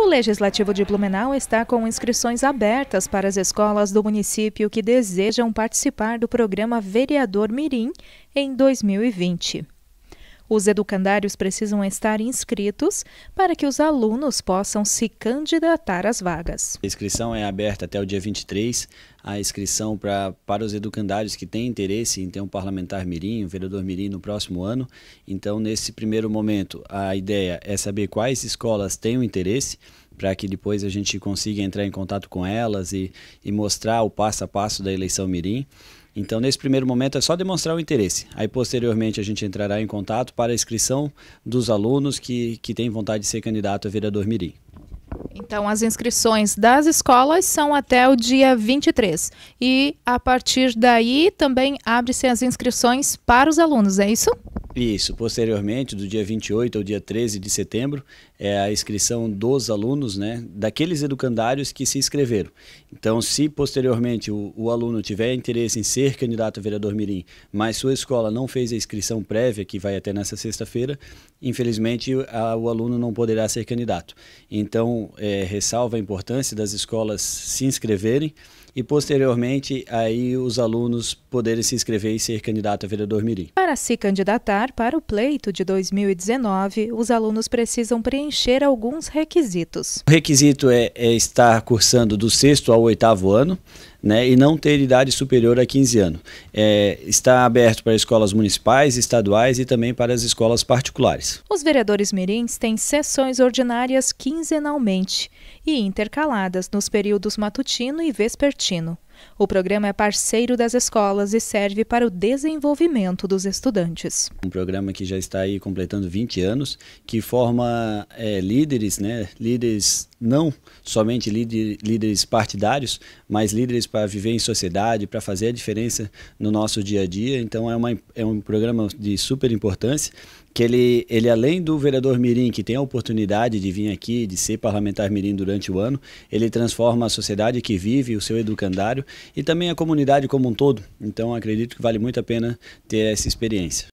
O Legislativo de Blumenau está com inscrições abertas para as escolas do município que desejam participar do programa Vereador Mirim em 2020. Os educandários precisam estar inscritos para que os alunos possam se candidatar às vagas. A inscrição é aberta até o dia 23. A inscrição pra, para os educandários que têm interesse em ter um parlamentar mirim, um vereador mirim no próximo ano. Então, nesse primeiro momento, a ideia é saber quais escolas têm o interesse para que depois a gente consiga entrar em contato com elas e, e mostrar o passo a passo da eleição mirim. Então, nesse primeiro momento é só demonstrar o interesse. Aí, posteriormente, a gente entrará em contato para a inscrição dos alunos que, que têm vontade de ser candidato a vereador Mirim. Então, as inscrições das escolas são até o dia 23. E a partir daí também abre-se as inscrições para os alunos, é isso? Isso, posteriormente, do dia 28 ao dia 13 de setembro, é a inscrição dos alunos, né, daqueles educandários que se inscreveram. Então, se posteriormente o, o aluno tiver interesse em ser candidato a vereador Mirim, mas sua escola não fez a inscrição prévia, que vai até nessa sexta-feira, infelizmente a, o aluno não poderá ser candidato. Então, é, ressalva a importância das escolas se inscreverem e posteriormente aí os alunos poderem se inscrever e ser candidato a vereador Mirim. Para se candidatar, para o pleito de 2019, os alunos precisam preencher alguns requisitos. O requisito é, é estar cursando do sexto ao oitavo ano, né, e não ter idade superior a 15 anos. É, está aberto para escolas municipais, estaduais e também para as escolas particulares. Os vereadores mirins têm sessões ordinárias quinzenalmente e intercaladas nos períodos matutino e vespertino. O programa é parceiro das escolas e serve para o desenvolvimento dos estudantes. Um programa que já está aí completando 20 anos, que forma é, líderes, né, líderes não somente líder, líderes partidários, mas líderes para viver em sociedade, para fazer a diferença no nosso dia a dia. Então é, uma, é um programa de super importância que ele, ele, além do vereador Mirim, que tem a oportunidade de vir aqui, de ser parlamentar Mirim durante o ano, ele transforma a sociedade que vive, o seu educandário e também a comunidade como um todo. Então, acredito que vale muito a pena ter essa experiência.